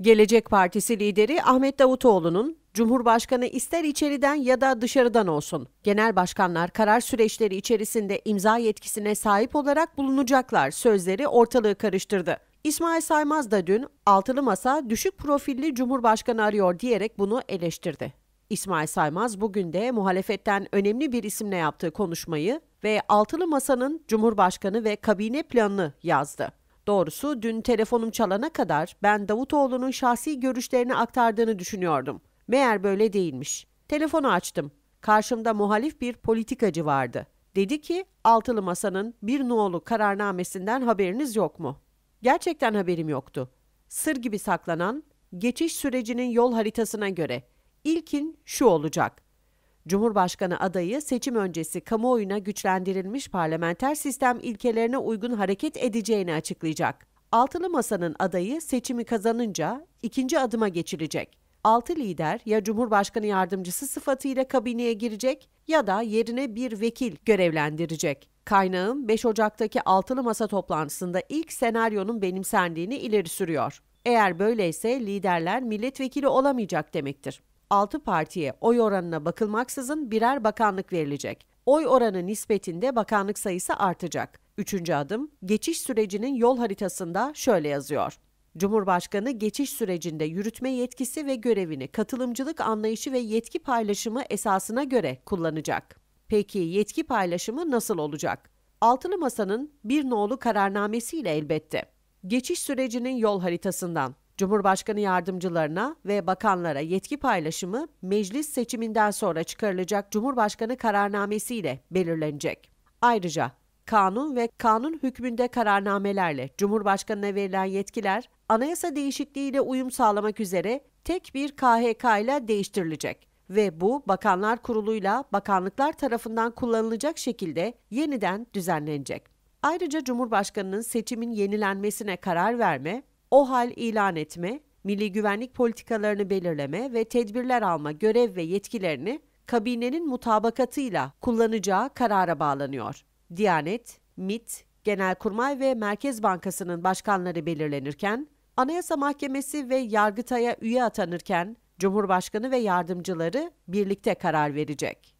Gelecek Partisi lideri Ahmet Davutoğlu'nun Cumhurbaşkanı ister içeriden ya da dışarıdan olsun. Genel başkanlar karar süreçleri içerisinde imza yetkisine sahip olarak bulunacaklar sözleri ortalığı karıştırdı. İsmail Saymaz da dün altılı masa düşük profilli Cumhurbaşkanı arıyor diyerek bunu eleştirdi. İsmail Saymaz bugün de muhalefetten önemli bir isimle yaptığı konuşmayı ve altılı masanın Cumhurbaşkanı ve kabine planını yazdı. Doğrusu dün telefonum çalana kadar ben Davutoğlu'nun şahsi görüşlerini aktardığını düşünüyordum. Meğer böyle değilmiş. Telefonu açtım. Karşımda muhalif bir politikacı vardı. Dedi ki altılı masanın bir nolu kararnamesinden haberiniz yok mu? Gerçekten haberim yoktu. Sır gibi saklanan geçiş sürecinin yol haritasına göre ilkin şu olacak. Cumhurbaşkanı adayı seçim öncesi kamuoyuna güçlendirilmiş parlamenter sistem ilkelerine uygun hareket edeceğini açıklayacak. Altılı Masa'nın adayı seçimi kazanınca ikinci adıma geçilecek. Altı lider ya Cumhurbaşkanı yardımcısı sıfatıyla kabineye girecek ya da yerine bir vekil görevlendirecek. Kaynağım 5 Ocak'taki altılı masa toplantısında ilk senaryonun benimsendiğini ileri sürüyor. Eğer böyleyse liderler milletvekili olamayacak demektir. 6 partiye oy oranına bakılmaksızın birer bakanlık verilecek. Oy oranı nispetinde bakanlık sayısı artacak. Üçüncü adım, geçiş sürecinin yol haritasında şöyle yazıyor. Cumhurbaşkanı geçiş sürecinde yürütme yetkisi ve görevini katılımcılık anlayışı ve yetki paylaşımı esasına göre kullanacak. Peki yetki paylaşımı nasıl olacak? Altılı Masa'nın bir nolu kararnamesiyle elbette. Geçiş sürecinin yol haritasından Cumhurbaşkanı yardımcılarına ve bakanlara yetki paylaşımı meclis seçiminden sonra çıkarılacak Cumhurbaşkanı kararnamesiyle belirlenecek. Ayrıca kanun ve kanun hükmünde kararnamelerle Cumhurbaşkanına verilen yetkiler anayasa değişikliğiyle uyum sağlamak üzere tek bir KHK ile değiştirilecek ve bu Bakanlar Kurulu'yla bakanlıklar tarafından kullanılacak şekilde yeniden düzenlenecek. Ayrıca Cumhurbaşkanının seçimin yenilenmesine karar verme o hal ilan etme, milli güvenlik politikalarını belirleme ve tedbirler alma görev ve yetkilerini kabinenin mutabakatıyla kullanacağı karara bağlanıyor. Diyanet, MIT, Genelkurmay ve Merkez Bankası'nın başkanları belirlenirken, Anayasa Mahkemesi ve Yargıtay'a üye atanırken Cumhurbaşkanı ve yardımcıları birlikte karar verecek.